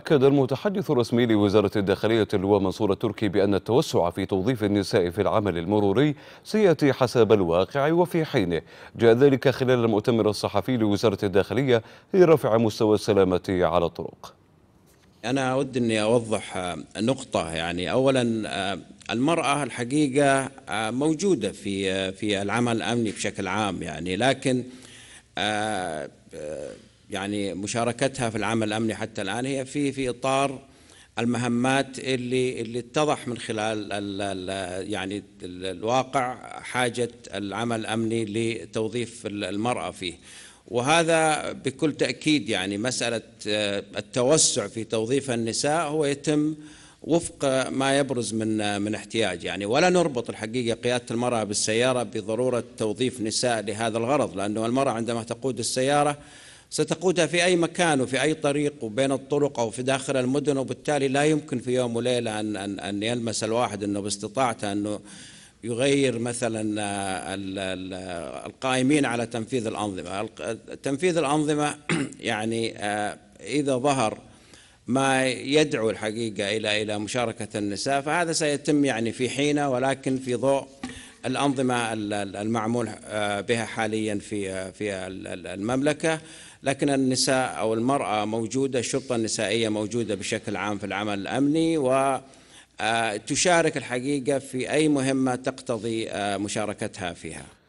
أكد المتحدث الرسمي لوزارة الداخلية اللواء منصور التركي بأن التوسع في توظيف النساء في العمل المروري سيأتي حسب الواقع وفي حينه جاء ذلك خلال المؤتمر الصحفي لوزارة الداخلية لرفع مستوى السلامة على الطرق أنا أود أني أوضح نقطة يعني أولا المرأة الحقيقة موجودة في في العمل الأمني بشكل عام يعني لكن آه، يعني مشاركتها في العمل الامني حتى الان هي في في اطار المهمات اللي اللي اتضح من خلال ال ال يعني الـ الواقع حاجه العمل الامني لتوظيف المراه فيه وهذا بكل تاكيد يعني مساله آه، التوسع في توظيف النساء هو يتم وفق ما يبرز من آه، من احتياج يعني ولا نربط الحقيقه قياده المراه بالسياره بضروره توظيف نساء لهذا الغرض لانه المراه عندما تقود السياره ستقودها في أي مكان وفي أي طريق وبين الطرق أو في داخل المدن وبالتالي لا يمكن في يوم وليلة أن, أن, أن يلمس الواحد أنه باستطاعته أنه يغير مثلا آه، آه، القائمين على تنفيذ الأنظمة تنفيذ الأنظمة يعني آه، إذا ظهر ما يدعو الحقيقة إلى إلى مشاركة النساء فهذا سيتم يعني في حينه ولكن في ضوء الأنظمة المعمول آه، بها حاليا في آه، في المملكة لكن النساء أو المرأة موجودة الشرطة النسائية موجودة بشكل عام في العمل الأمني و آه، تشارك الحقيقة في أي مهمة تقتضي مشاركتها فيها